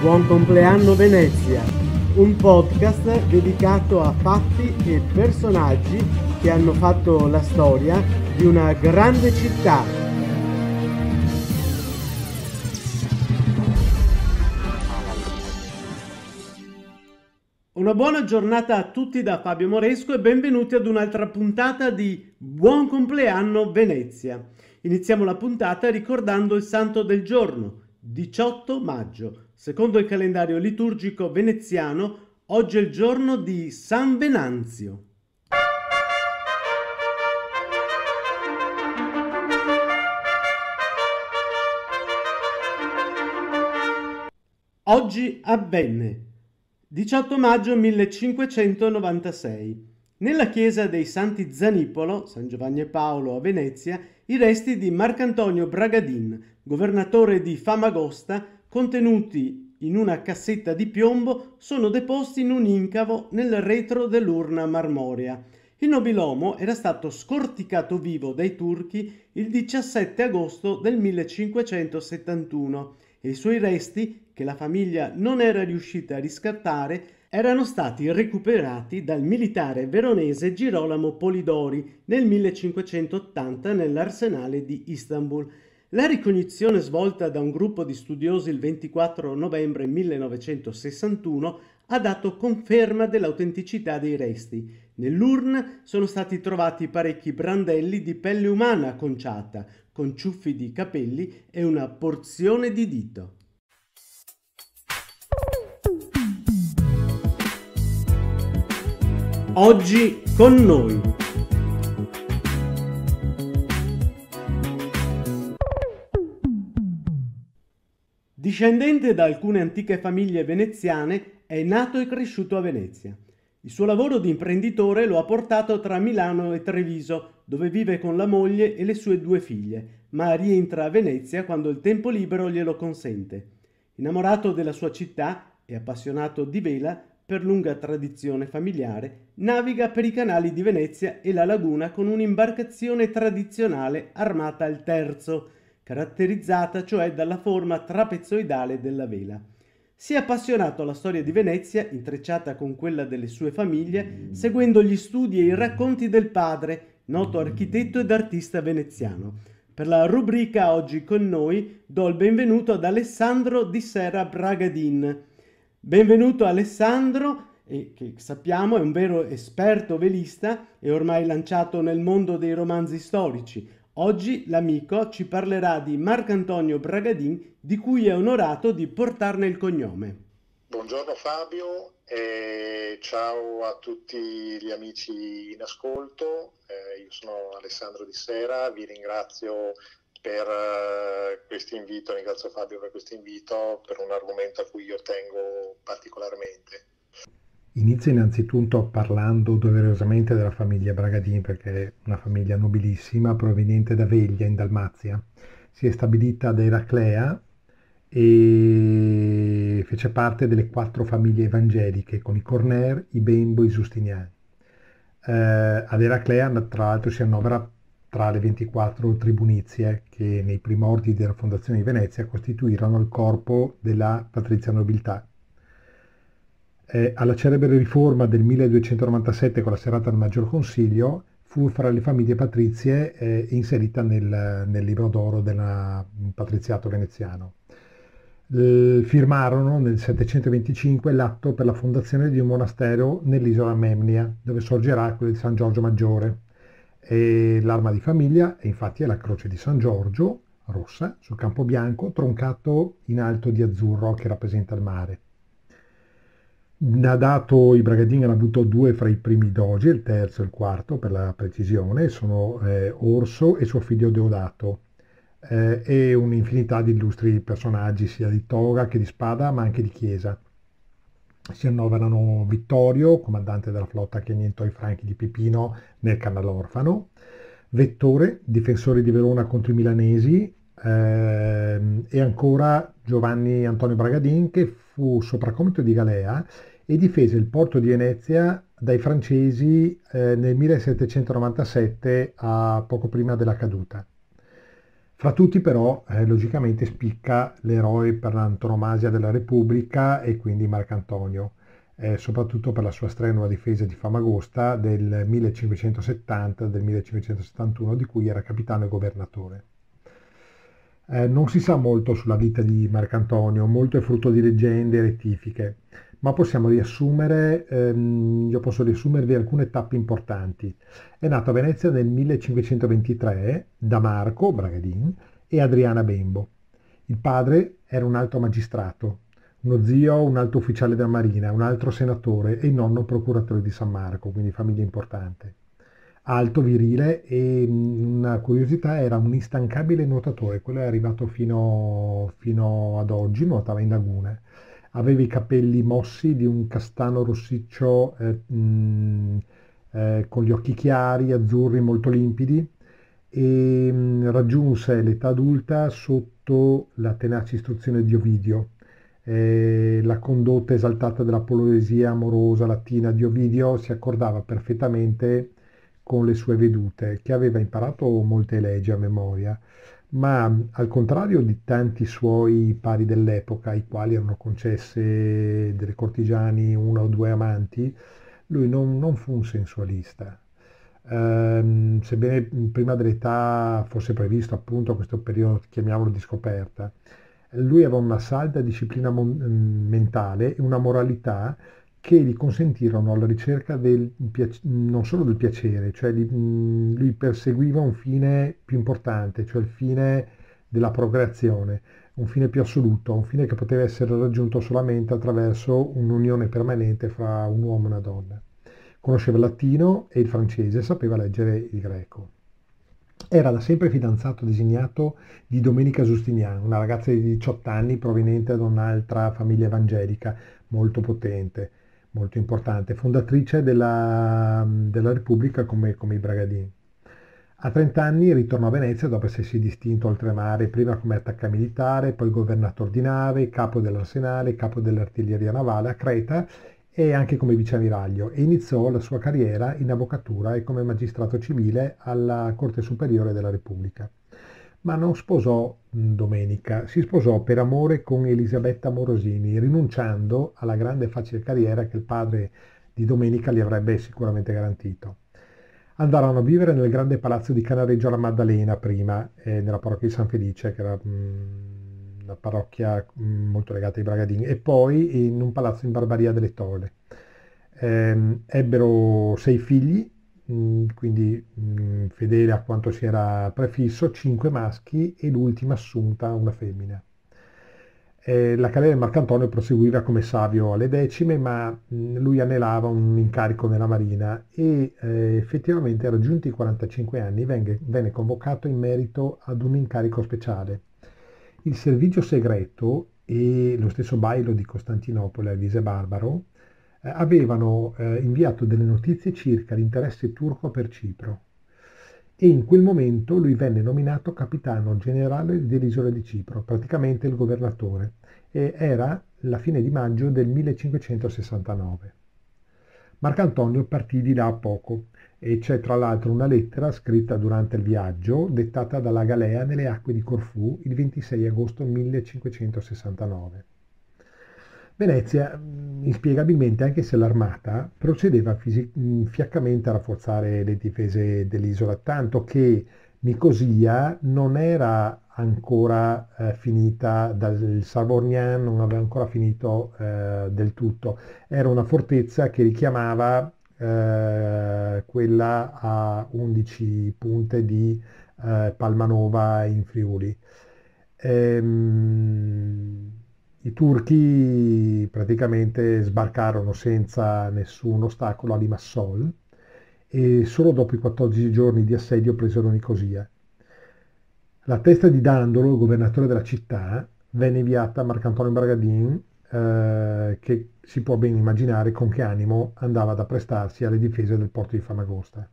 Buon compleanno Venezia, un podcast dedicato a fatti e personaggi che hanno fatto la storia di una grande città. Una buona giornata a tutti da Fabio Moresco e benvenuti ad un'altra puntata di Buon compleanno Venezia. Iniziamo la puntata ricordando il santo del giorno, 18 maggio Secondo il calendario liturgico veneziano, oggi è il giorno di San Venanzio. Oggi avvenne 18 maggio 1596. Nella chiesa dei Santi Zanipolo, San Giovanni e Paolo a Venezia, i resti di Marcantonio Bragadin, governatore di Famagosta, contenuti in una cassetta di piombo, sono deposti in un incavo nel retro dell'urna marmorea. Il nobilomo era stato scorticato vivo dai turchi il 17 agosto del 1571 e i suoi resti, che la famiglia non era riuscita a riscattare, erano stati recuperati dal militare veronese Girolamo Polidori nel 1580 nell'arsenale di Istanbul. La ricognizione svolta da un gruppo di studiosi il 24 novembre 1961 ha dato conferma dell'autenticità dei resti. Nell'urna sono stati trovati parecchi brandelli di pelle umana conciata, con ciuffi di capelli e una porzione di dito. Oggi con noi Discendente da alcune antiche famiglie veneziane, è nato e cresciuto a Venezia. Il suo lavoro di imprenditore lo ha portato tra Milano e Treviso, dove vive con la moglie e le sue due figlie, ma rientra a Venezia quando il tempo libero glielo consente. Innamorato della sua città e appassionato di vela, per lunga tradizione familiare, naviga per i canali di Venezia e la laguna con un'imbarcazione tradizionale armata al terzo, caratterizzata cioè dalla forma trapezoidale della vela. Si è appassionato alla storia di Venezia, intrecciata con quella delle sue famiglie, seguendo gli studi e i racconti del padre, noto architetto ed artista veneziano. Per la rubrica oggi con noi do il benvenuto ad Alessandro di Serra Bragadin. Benvenuto Alessandro, che sappiamo è un vero esperto velista e ormai lanciato nel mondo dei romanzi storici Oggi l'amico ci parlerà di Marcantonio Bragadin, di cui è onorato di portarne il cognome. Buongiorno Fabio e ciao a tutti gli amici in ascolto. Eh, io sono Alessandro Di Sera, vi ringrazio per eh, questo invito, ringrazio Fabio per questo invito, per un argomento a cui io tengo particolarmente. Inizio innanzitutto parlando doverosamente della famiglia Bragadin perché è una famiglia nobilissima proveniente da Veglia in Dalmazia. Si è stabilita ad Eraclea e fece parte delle quattro famiglie evangeliche con i Corner, i Bembo e i Giustiniani. Eh, ad Eraclea tra l'altro si annovera tra le 24 tribunizie che nei primordi della fondazione di Venezia costituirono il corpo della patrizia nobiltà eh, alla celebre riforma del 1297 con la serata del Maggior Consiglio, fu fra le famiglie patrizie eh, inserita nel, nel libro d'oro del patriziato veneziano. L- firmarono nel 725 l'atto per la fondazione di un monastero nell'isola Memnia, dove sorgerà quello di San Giorgio Maggiore. E l'arma di famiglia, e infatti, è la croce di San Giorgio, rossa, sul campo bianco, troncato in alto di azzurro che rappresenta il mare ha dato, i Bragadini, hanno avuto due fra i primi dogi, il terzo e il quarto per la precisione, sono eh, Orso e suo figlio Deodato eh, e un'infinità di illustri personaggi sia di toga che di spada ma anche di chiesa. Si annoverano Vittorio, comandante della flotta che annientò i franchi di Pipino nel canale Orfano, Vettore, difensore di Verona contro i milanesi, eh, e ancora Giovanni Antonio Bragadin che fu sopracomito di Galea e difese il porto di Venezia dai francesi eh, nel 1797 a poco prima della caduta. Fra tutti però eh, logicamente spicca l'eroe per l'antonomasia della Repubblica e quindi Marcantonio, eh, soprattutto per la sua strenua difesa di Famagosta del 1570 1571 di cui era capitano e governatore. Eh, non si sa molto sulla vita di Marcantonio, molto è frutto di leggende e rettifiche, ma possiamo riassumere, ehm, io posso riassumervi alcune tappe importanti. È nato a Venezia nel 1523 da Marco Bragadin e Adriana Bembo. Il padre era un alto magistrato, uno zio un alto ufficiale della Marina, un altro senatore e il nonno procuratore di San Marco, quindi famiglia importante alto, virile e mm, una curiosità era un instancabile nuotatore, quello è arrivato fino, fino ad oggi, nuotava in lagune. Aveva i capelli mossi di un castano rossiccio eh, mh, mm, eh, con gli occhi chiari, azzurri, molto limpidi e mh, mm, raggiunse l'età adulta sotto la tenace istruzione di Ovidio. Eh, la condotta esaltata della poloesia amorosa latina di Ovidio si accordava perfettamente con le sue vedute, che aveva imparato molte leggi a memoria, ma mm, al contrario di tanti suoi pari dell'epoca, ai quali erano concesse delle cortigiani una o due amanti, lui non, non fu un sensualista. Ehm, sebbene mm, prima dell'età fosse previsto appunto questo periodo, chiamiamolo di scoperta, lui aveva una salda disciplina mon- mm, mentale e una moralità che gli consentirono alla ricerca del, non solo del piacere, cioè lui perseguiva un fine più importante, cioè il fine della procreazione, un fine più assoluto, un fine che poteva essere raggiunto solamente attraverso un'unione permanente fra un uomo e una donna. Conosceva il latino e il francese, sapeva leggere il greco. Era da sempre fidanzato designato di Domenica Giustinian, una ragazza di 18 anni proveniente da un'altra famiglia evangelica molto potente molto importante, fondatrice della, della Repubblica come, come i Bragadini. A 30 anni ritornò a Venezia dopo essersi distinto oltremare, prima come attacca militare, poi governatore di nave, capo dell'arsenale, capo dell'artiglieria navale a Creta e anche come viceammiraglio e iniziò la sua carriera in avvocatura e come magistrato civile alla Corte Superiore della Repubblica ma non sposò mm, Domenica, si sposò per amore con Elisabetta Morosini, rinunciando alla grande e facile carriera che il padre di Domenica gli avrebbe sicuramente garantito. Andarono a vivere nel grande palazzo di Canareggio alla Maddalena prima, eh, nella parrocchia di San Felice, che era mh, mm, una parrocchia mh, mm, molto legata ai Bragadini, e poi in un palazzo in Barbaria delle Tole. Eh, ebbero sei figli, Mm, quindi mh, mm, fedele a quanto si era prefisso, 5 maschi e l'ultima assunta una femmina. Eh, la carriera di Marcantonio proseguiva come savio alle decime, ma mh, mm, lui anelava un incarico nella marina e eh, effettivamente raggiunti i 45 anni venne, venne convocato in merito ad un incarico speciale. Il servizio segreto e lo stesso Bailo di Costantinopoli, Elvise Barbaro, eh, avevano eh, inviato delle notizie circa l'interesse turco per Cipro e in quel momento lui venne nominato capitano generale dell'isola di Cipro, praticamente il governatore, e era la fine di maggio del 1569. Marcantonio partì di là a poco e c'è tra l'altro una lettera scritta durante il viaggio dettata dalla Galea nelle acque di Corfù il 26 agosto 1569. Venezia, mm, inspiegabilmente, anche se l'armata procedeva fisi- mm, fiaccamente a rafforzare le difese dell'isola, tanto che Nicosia non era ancora eh, finita, dal Savornian non aveva ancora finito eh, del tutto, era una fortezza che richiamava eh, quella a 11 punte di eh, Palmanova in Friuli. Ehm, i turchi praticamente sbarcarono senza nessun ostacolo a Limassol e solo dopo i 14 giorni di assedio presero Nicosia. La testa di Dandolo, governatore della città, venne inviata a Marcantonio Bragadin, eh, che si può ben immaginare con che animo andava ad apprestarsi alle difese del porto di Famagosta.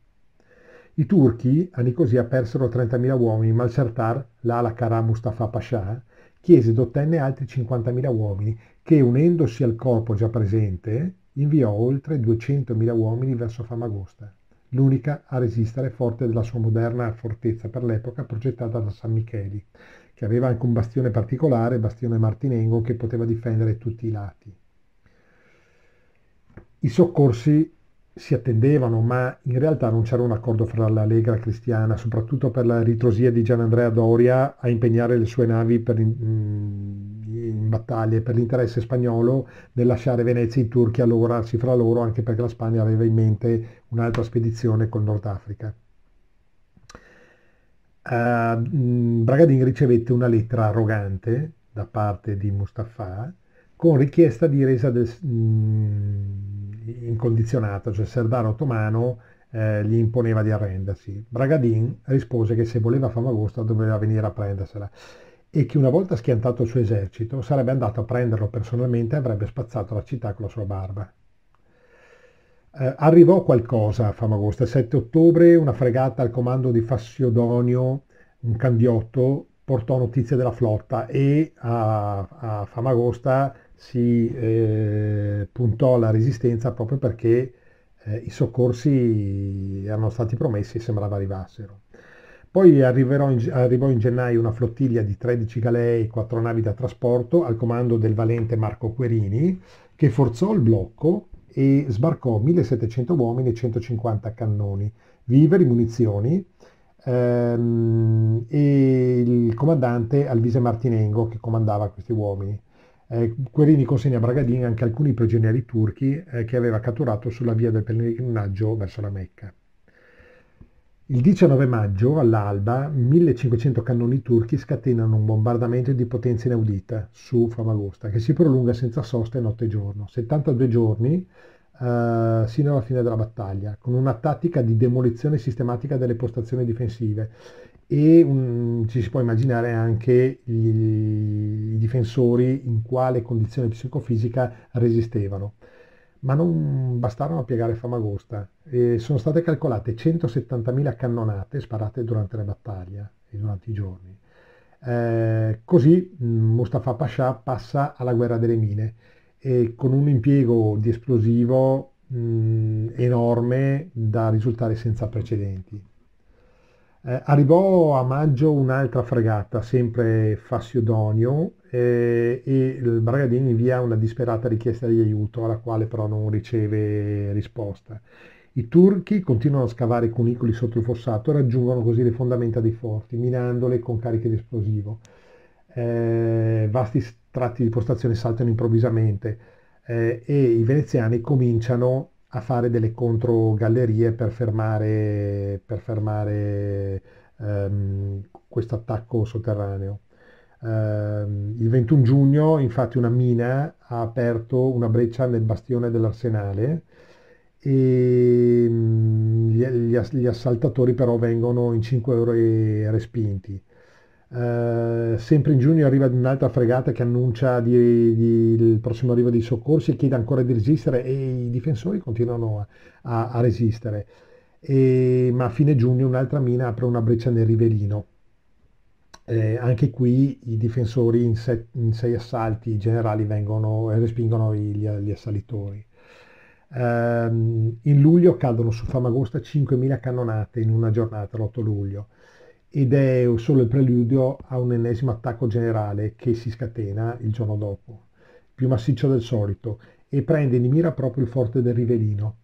I turchi a Nicosia persero 30.000 uomini, ma il Certar, l'Ala Kara Mustafa Pasha, chiese ed ottenne altri 50.000 uomini, che unendosi al corpo già presente, inviò oltre 200.000 uomini verso Famagosta, l'unica a resistere forte della sua moderna fortezza per l'epoca progettata da San Micheli, che aveva anche un bastione particolare, bastione Martinengo, che poteva difendere tutti i lati. I soccorsi si attendevano, ma in realtà non c'era un accordo fra la Lega Cristiana, soprattutto per la ritrosia di Gian Andrea Doria a impegnare le sue navi per, in, mm, in battaglie per l'interesse spagnolo nel lasciare Venezia e i turchi a lavorarsi fra loro, anche perché la Spagna aveva in mente un'altra spedizione con Nord Africa. Uh, ah, mm, Bragadin ricevette una lettera arrogante da parte di Mustafa con richiesta di resa del, mh, mm, incondizionato, cioè Serdar ottomano, eh, gli imponeva di arrendersi. Bragadin rispose che se voleva Famagosta doveva venire a prendersela e che una volta schiantato il suo esercito sarebbe andato a prenderlo personalmente e avrebbe spazzato la città con la sua barba. Eh, arrivò qualcosa a Famagosta, il 7 ottobre una fregata al comando di Fassiodonio, un cambiotto, portò notizie della flotta e a, a Famagosta si eh, puntò la resistenza proprio perché eh, i soccorsi erano stati promessi e sembrava arrivassero. Poi in, arrivò in gennaio una flottiglia di 13 galee e 4 navi da trasporto al comando del valente Marco Querini che forzò il blocco e sbarcò 1700 uomini e 150 cannoni, viveri, munizioni ehm, e il comandante Alvise Martinengo che comandava questi uomini. Eh, Guerini consegna a Bragadin anche alcuni prigionieri turchi eh, che aveva catturato sulla via del pellegrinaggio verso la Mecca. Il 19 maggio, all'alba, 1500 cannoni turchi scatenano un bombardamento di potenza inaudita su Famagusta, che si prolunga senza sosta notte e giorno, 72 giorni Uh, sino alla fine della battaglia, con una tattica di demolizione sistematica delle postazioni difensive e um, ci si può immaginare anche i, i difensori in quale condizione psicofisica resistevano. Ma non bastarono a piegare Famagosta. E sono state calcolate 170.000 cannonate sparate durante la battaglia e durante i giorni. Eh, così mm, Mustafa Pasha passa alla guerra delle mine e con un impiego di esplosivo mh, mm, enorme da risultare senza precedenti. Eh, arrivò a maggio un'altra fregata, sempre Fassiodonio, eh, e il Bragadini invia una disperata richiesta di aiuto, alla quale però non riceve risposta. I turchi continuano a scavare i cunicoli sotto il fossato e raggiungono così le fondamenta dei forti, minandole con cariche di esplosivo. Eh, vasti tratti di postazione saltano improvvisamente eh, e i veneziani cominciano a fare delle controgallerie per fermare, per fermare ehm, questo attacco sotterraneo. Ehm, il 21 giugno infatti una mina ha aperto una breccia nel bastione dell'arsenale e mm, gli, gli, assaltatori però vengono in 5 ore respinti. Eh, sempre in giugno arriva un'altra fregata che annuncia di, di, il prossimo arrivo dei soccorsi e chiede ancora di resistere e i difensori continuano a, a resistere. E, ma a fine giugno un'altra mina apre una breccia nel rivelino. Eh, anche qui i difensori in, set, in, sei assalti, generali vengono e eh, respingono gli, gli assalitori. Uh, in luglio cadono su Famagosta 5.000 cannonate in una giornata, l'8 luglio ed è solo il preludio a un ennesimo attacco generale che si scatena il giorno dopo, più massiccio del solito, e prende di mira proprio il forte del Rivelino.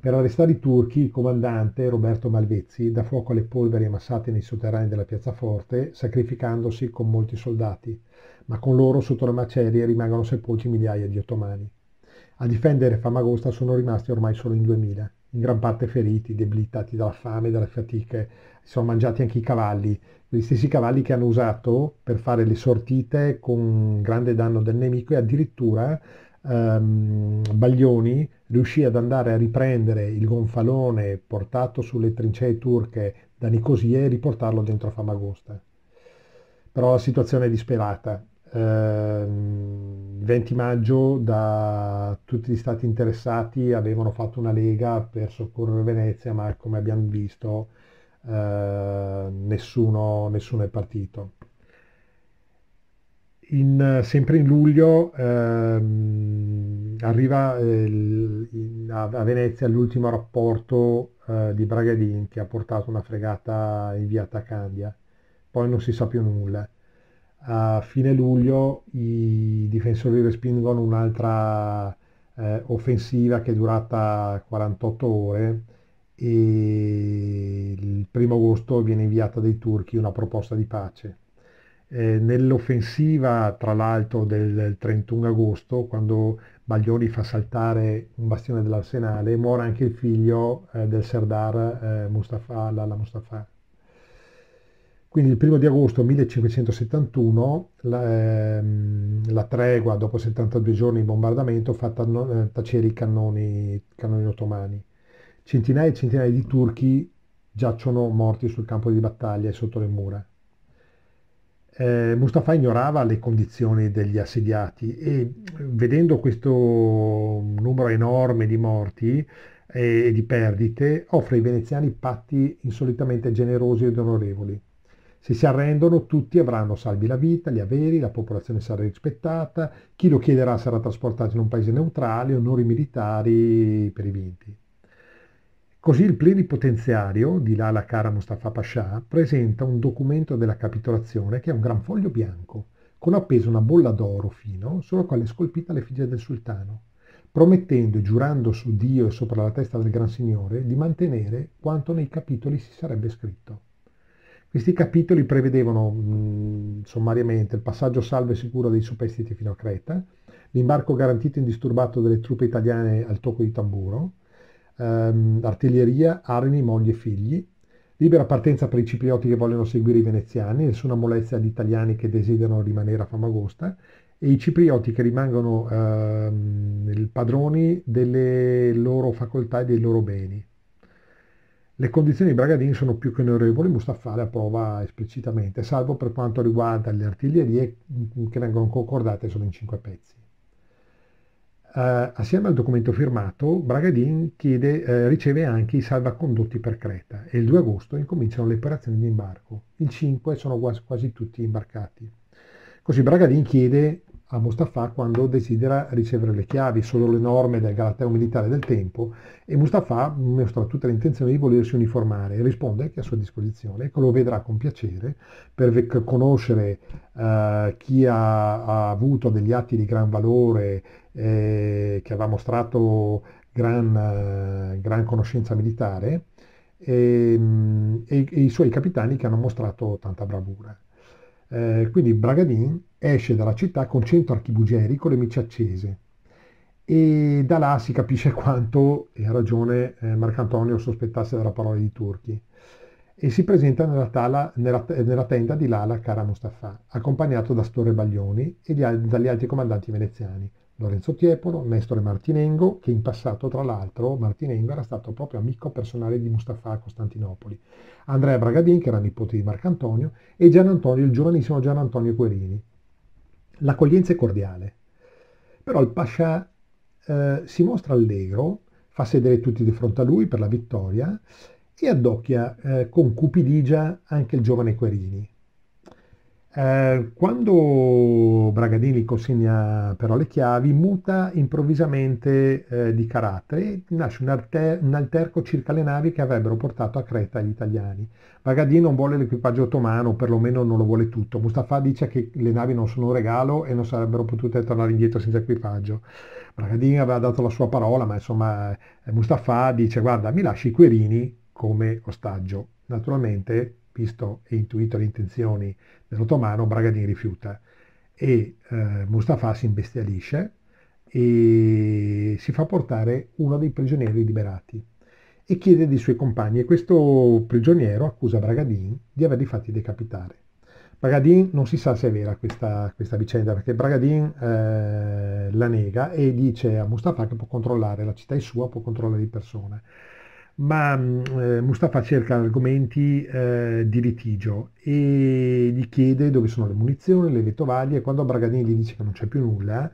Per arrestare i turchi, il comandante Roberto Malvezzi dà fuoco alle polveri ammassate nei sotterranei della piazzaforte, sacrificandosi con molti soldati, ma con loro sotto le macerie rimangono sepolti migliaia di ottomani. A difendere Famagosta sono rimasti ormai solo in 2000 in gran parte feriti, debilitati dalla fame, dalle fatiche, si sono mangiati anche i cavalli, gli stessi cavalli che hanno usato per fare le sortite con grande danno del nemico e addirittura ehm, Baglioni riuscì ad andare a riprendere il gonfalone portato sulle trincee turche da Nicosia e riportarlo dentro a Famagosta. Però la situazione è disperata Ehm, il 20 maggio da tutti gli stati interessati avevano fatto una lega per soccorrere Venezia, ma come abbiamo visto eh, nessuno, nessuno, è partito. In, sempre in luglio ehm, eh, arriva il, a Venezia l'ultimo rapporto eh, di Bragadin che ha portato una fregata inviata a Candia, poi non si sa più nulla a fine luglio i difensori respingono un'altra eh, offensiva che è durata 48 ore e il primo agosto viene inviata dai turchi una proposta di pace. Eh, nell'offensiva, tra l'altro, del 31 agosto, quando Baglioni fa saltare un bastione dell'arsenale, muore anche il figlio eh, del Serdar eh, Mustafa, Lalla Mustafa. Quindi il primo di agosto 1571 la, ehm, la tregua dopo 72 giorni di bombardamento fa eh, tacere i cannoni, cannoni ottomani. Centinaia e centinaia di turchi giacciono morti sul campo di battaglia e sotto le mura. Eh, Mustafa ignorava le condizioni degli assediati e eh, vedendo questo numero enorme di morti e, eh, e di perdite offre ai veneziani patti insolitamente generosi ed onorevoli. Se si arrendono, tutti avranno salvi la vita, gli averi, la popolazione sarà rispettata, chi lo chiederà sarà trasportato in un paese neutrale, onori militari per i vinti. Così il plenipotenziario di Lala Kara Mustafa Pascià presenta un documento della capitolazione che è un gran foglio bianco, con appeso una bolla d'oro fino sulla quale è scolpita l'effigie del sultano, promettendo e giurando su Dio e sopra la testa del Gran Signore di mantenere quanto nei capitoli si sarebbe scritto. Questi capitoli prevedevano mh, sommariamente il passaggio salvo e sicuro dei superstiti fino a Creta, l'imbarco garantito e indisturbato delle truppe italiane al tocco di tamburo, ehm, artiglieria, armi, mogli e figli, libera partenza per i ciprioti che vogliono seguire i veneziani, nessuna molestia agli italiani che desiderano rimanere a Famagosta e i ciprioti che rimangono ehm, padroni delle loro facoltà e dei loro beni. Le condizioni di Bragadin sono più che onorevoli, Mustafa le approva esplicitamente, salvo per quanto riguarda le artiglierie che vengono concordate solo in cinque pezzi. Uh, assieme al documento firmato, Bragadin chiede, uh, riceve anche i salvacondotti per Creta e il 2 agosto incominciano le operazioni di imbarco. In 5 sono quasi, quasi tutti imbarcati. Così Bragadin chiede a Mustafa quando desidera ricevere le chiavi, solo le norme del Galateo militare del tempo e Mustafa mostra tutta l'intenzione di volersi uniformare e risponde che è a sua disposizione, che lo vedrà con piacere per conoscere eh, chi ha, ha, avuto degli atti di gran valore, eh, che aveva mostrato gran, gran conoscenza militare e, mm, e, e i suoi capitani che hanno mostrato tanta bravura. Eh, quindi Bragadin esce dalla città con 100 archibugeri con le mici accese e da là si capisce quanto, e ha ragione, eh, Marcantonio sospettasse dalla parola di turchi e si presenta nella, tala, nella, nella, tenda di Lala Cara Mustafa, accompagnato da Storre Baglioni e gli, dagli altri comandanti veneziani. Lorenzo Tiepolo, Nestore Martinengo, che in passato tra l'altro Martinengo era stato proprio amico personale di Mustafa a Costantinopoli, Andrea Bragadin che era nipote di Marcantonio e Gian Antonio, il giovanissimo Gian Antonio Querini. L'accoglienza è cordiale, però il Pascià eh, si mostra allegro, fa sedere tutti di fronte a lui per la vittoria e addocchia eh, con cupidigia anche il giovane Querini. Eh, quando Bragadini consegna però le chiavi, muta improvvisamente eh, di carattere e nasce un, alter- un, alterco circa le navi che avrebbero portato a Creta gli italiani. Bragadini non vuole l'equipaggio ottomano, perlomeno non lo vuole tutto. Mustafa dice che le navi non sono un regalo e non sarebbero potute tornare indietro senza equipaggio. Bragadini aveva dato la sua parola, ma insomma eh, Mustafa dice guarda mi lasci i Querini come ostaggio. Naturalmente visto e intuito le intenzioni dell'ottomano, Bragadin rifiuta e eh, Mustafa si imbestialisce e si fa portare uno dei prigionieri liberati e chiede dei suoi compagni e questo prigioniero accusa Bragadin di averli fatti decapitare. Bragadin non si sa se è vera questa, questa vicenda perché Bragadin eh, la nega e dice a Mustafa che può controllare la città è sua, può controllare le persone ma mm, eh, Mustafa cerca argomenti eh, di litigio e gli chiede dove sono le munizioni, le vettovaglie e quando Bragadini gli dice che non c'è più nulla,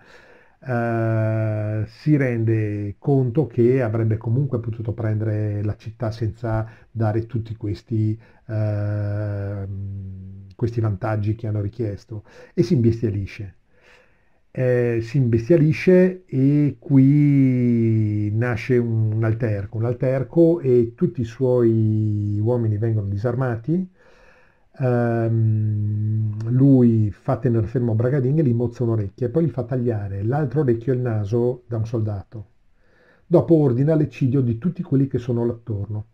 eh, si rende conto che avrebbe comunque potuto prendere la città senza dare tutti questi, eh, questi vantaggi che hanno richiesto e si imbestialisce eh, si imbestialisce e qui nasce un alterco, un alterco e tutti i suoi uomini vengono disarmati, Um, lui fa tenere fermo Bragading e gli mozza un'orecchia e poi gli fa tagliare l'altro orecchio e il naso da un soldato. Dopo ordina l'eccidio di tutti quelli che sono l'attorno.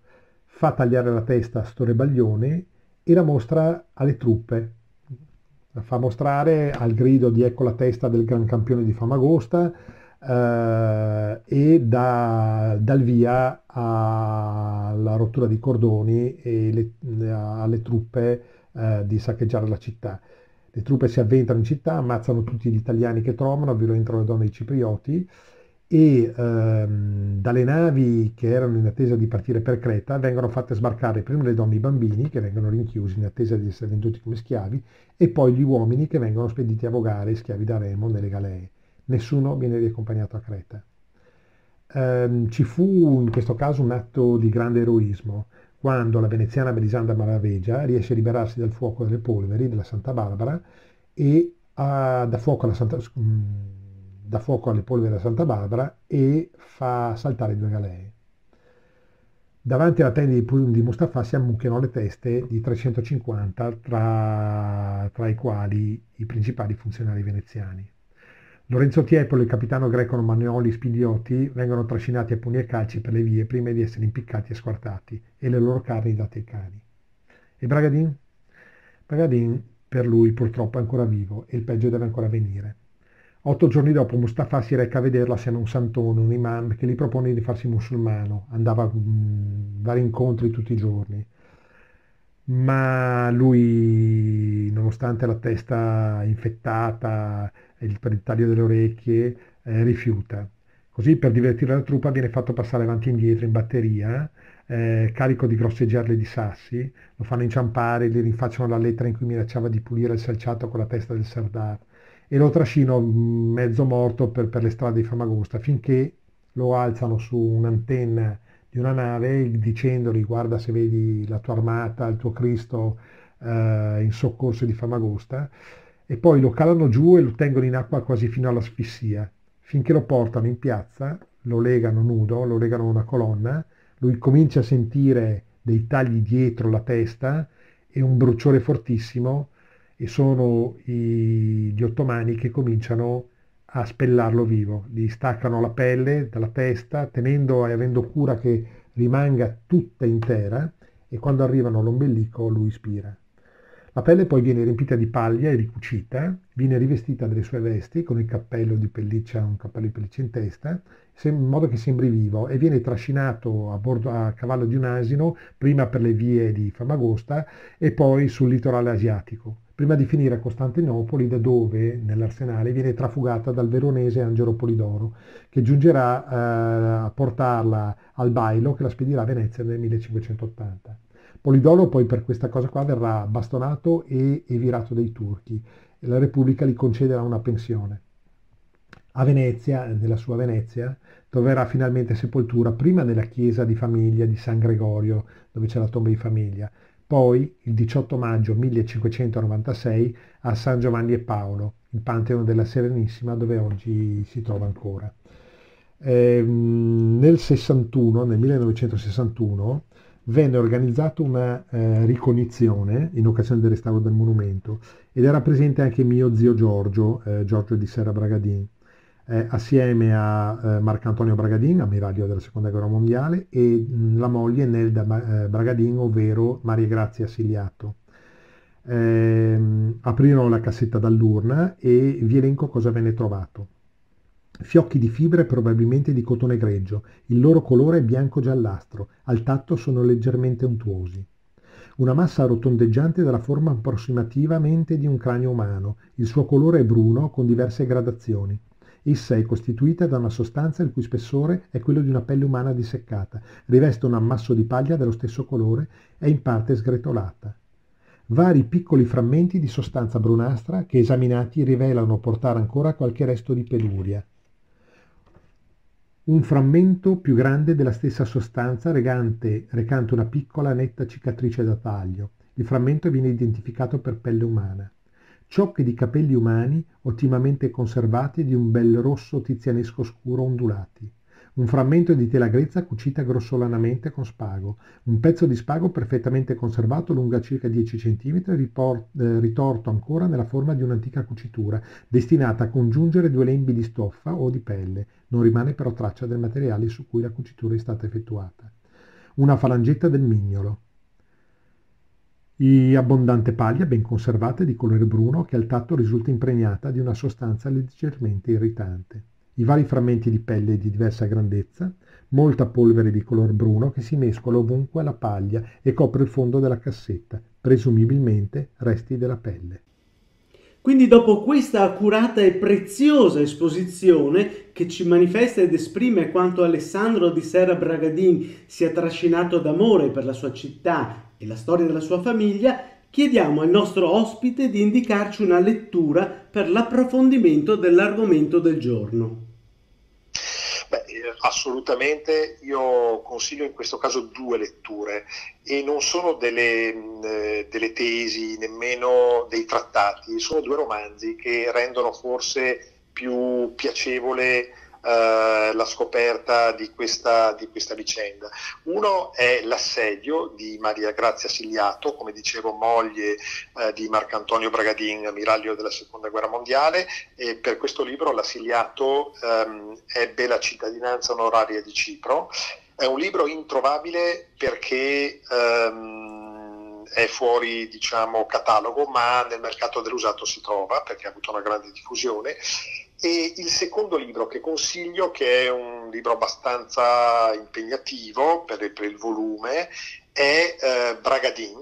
Fa tagliare la testa a Storebaglione e la mostra alle truppe. Eh, fa mostrare al grido di ecco la testa del gran campione di Famagosta eh, e da, dal via alla rottura di cordoni e le, alle truppe eh, di saccheggiare la città. Le truppe si avventano in città, ammazzano tutti gli italiani che trovano, violentano le donne dei ciprioti, e ehm, dalle navi che erano in attesa di partire per Creta vengono fatte sbarcare prima le donne e i bambini che vengono rinchiusi in attesa di essere venduti come schiavi e poi gli uomini che vengono spediti a vogare schiavi da remo nelle galee. Nessuno viene riaccompagnato a Creta. Ehm, ci fu in questo caso un atto di grande eroismo quando la veneziana Melisanda Maravegia riesce a liberarsi dal fuoco delle polveri della Santa Barbara e a, ah, da fuoco alla Santa... Mh, mm, dà fuoco alle polvere a Santa Barbara e fa saltare due galee. Davanti alla tenda di, Mustafa si ammucchiano le teste di 350, tra, tra i quali i principali funzionari veneziani. Lorenzo Tiepolo e il capitano greco Romagnoli Spigliotti vengono trascinati a pugni e calci per le vie prima di essere impiccati e squartati e le loro carni date ai cani. E Bragadin? Bragadin per lui purtroppo è ancora vivo e il peggio deve ancora venire. Otto giorni dopo Mustafa si reca a vederla assieme a un santone, un imam, che gli propone di farsi musulmano. Andava a mm, vari incontri tutti i giorni. Ma lui, nonostante la testa infettata e il taglio delle orecchie, eh, rifiuta. Così per divertire la truppa viene fatto passare avanti e indietro in batteria, eh, carico di grosse gerle di sassi, lo fanno inciampare, gli rinfacciano la lettera in cui minacciava di pulire il selciato con la testa del Sardar e lo trascino mezzo morto per, per le strade di Famagosta finché lo alzano su un'antenna di una nave dicendogli guarda se vedi la tua armata, il tuo Cristo eh, in soccorso di Famagosta e poi lo calano giù e lo tengono in acqua quasi fino all'asfissia finché lo portano in piazza, lo legano nudo, lo legano a una colonna, lui comincia a sentire dei tagli dietro la testa e un bruciore fortissimo e sono i, gli ottomani che cominciano a spellarlo vivo, gli staccano la pelle dalla testa tenendo e avendo cura che rimanga tutta intera e quando arrivano all'ombelico lui spira. La pelle poi viene riempita di paglia e ricucita, viene rivestita delle sue vesti con il cappello di pelliccia, un cappello di pelliccia in testa in modo che sembri vivo e viene trascinato a, bordo, a cavallo di un asino, prima per le vie di Famagosta e poi sul litorale asiatico, prima di finire a Costantinopoli, da dove nell'arsenale viene trafugata dal veronese Angelo Polidoro, che giungerà eh, a portarla al Bailo che la spedirà a Venezia nel 1580. Polidoro poi per questa cosa qua verrà bastonato e virato dai turchi e la Repubblica gli concederà una pensione. A Venezia, nella sua Venezia, troverà finalmente sepoltura prima nella chiesa di famiglia di San Gregorio, dove c'è la tomba di famiglia, poi, il 18 maggio 1596, a San Giovanni e Paolo, il Pantheon della Serenissima, dove oggi si trova ancora. Eh, nel, 61, nel 1961 venne organizzata una eh, ricognizione in occasione del restauro del monumento ed era presente anche mio zio Giorgio, eh, Giorgio di Serra Bragadin, eh, assieme a eh, Marcantonio Bragadin, ammiraglio della Seconda Guerra Mondiale, e mh, la moglie Nelda eh, Bragadin, ovvero Maria Grazia Siliato. Eh, aprirono la cassetta dall'urna e vi elenco cosa venne trovato. Fiocchi di fibre probabilmente di cotone greggio, il loro colore è bianco-giallastro, al tatto sono leggermente untuosi. Una massa rotondeggiante della forma approssimativamente di un cranio umano, il suo colore è bruno con diverse gradazioni. Essa è costituita da una sostanza il cui spessore è quello di una pelle umana disseccata, riveste un ammasso di paglia dello stesso colore e in parte sgretolata. Vari piccoli frammenti di sostanza brunastra che esaminati rivelano portare ancora qualche resto di peluria. Un frammento più grande della stessa sostanza regante, recante una piccola netta cicatrice da taglio. Il frammento viene identificato per pelle umana ciocche di capelli umani ottimamente conservati di un bel rosso tizianesco scuro ondulati, un frammento di tela grezza cucita grossolanamente con spago, un pezzo di spago perfettamente conservato lunga circa 10 cm ripor- eh, ritorto ancora nella forma di un'antica cucitura, destinata a congiungere due lembi di stoffa o di pelle, non rimane però traccia del materiale su cui la cucitura è stata effettuata. Una falangetta del mignolo, e abbondante paglia ben conservata di colore bruno che al tatto risulta impregnata di una sostanza leggermente irritante. I vari frammenti di pelle di diversa grandezza, molta polvere di color bruno che si mescola ovunque alla paglia e copre il fondo della cassetta, presumibilmente resti della pelle. Quindi dopo questa accurata e preziosa esposizione che ci manifesta ed esprime quanto Alessandro di Serra Bragadin sia trascinato d'amore per la sua città e la storia della sua famiglia, chiediamo al nostro ospite di indicarci una lettura per l'approfondimento dell'argomento del giorno. Beh, eh, assolutamente, io consiglio in questo caso due letture e non sono delle, mm, eh, delle tesi, nemmeno dei trattati, sono due romanzi che rendono forse più piacevole eh, la scoperta di questa, di questa, vicenda. Uno è l'assedio di Maria Grazia Siliato, come dicevo moglie eh, di Marcantonio Bragadin, ammiraglio della Seconda Guerra Mondiale, e per questo libro l'assiliato ehm, ebbe la cittadinanza onoraria di Cipro. È un libro introvabile perché... Ehm, è fuori diciamo, catalogo, ma nel mercato dell'usato si trova perché ha avuto una grande diffusione e il secondo libro che consiglio, che è un libro abbastanza impegnativo per, per il volume, è eh, Bragadin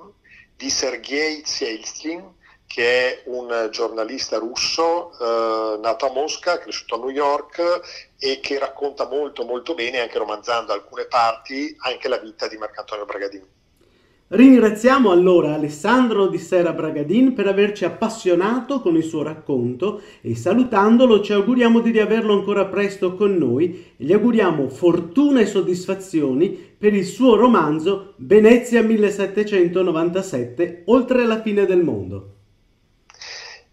di Sergei Tsielskin, che è un giornalista russo eh, nato a Mosca, cresciuto a New York e che racconta molto molto bene, anche romanzando alcune parti, anche la vita di Marcantonio Bragadin. Ringraziamo allora Alessandro di Sera Bragadin per averci appassionato con il suo racconto e salutandolo ci auguriamo di riaverlo ancora presto con noi e gli auguriamo fortuna e soddisfazioni per il suo romanzo Venezia 1797 Oltre la fine del mondo.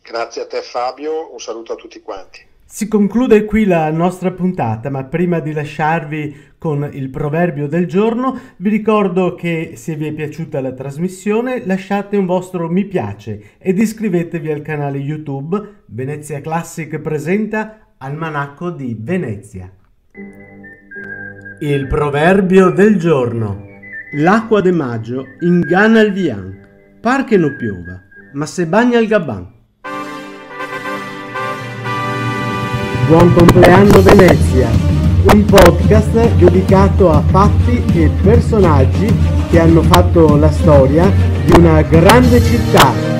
Grazie a te Fabio, un saluto a tutti quanti. Si conclude qui la nostra puntata, ma prima di lasciarvi con il proverbio del giorno, vi ricordo che se vi è piaciuta la trasmissione lasciate un vostro mi piace ed iscrivetevi al canale YouTube Venezia Classic presenta Almanacco di Venezia. Il proverbio del giorno. L'acqua de maggio inganna il vian, par che non piova, ma se bagna il gabban. Buon compleanno Venezia, un podcast dedicato a fatti e personaggi che hanno fatto la storia di una grande città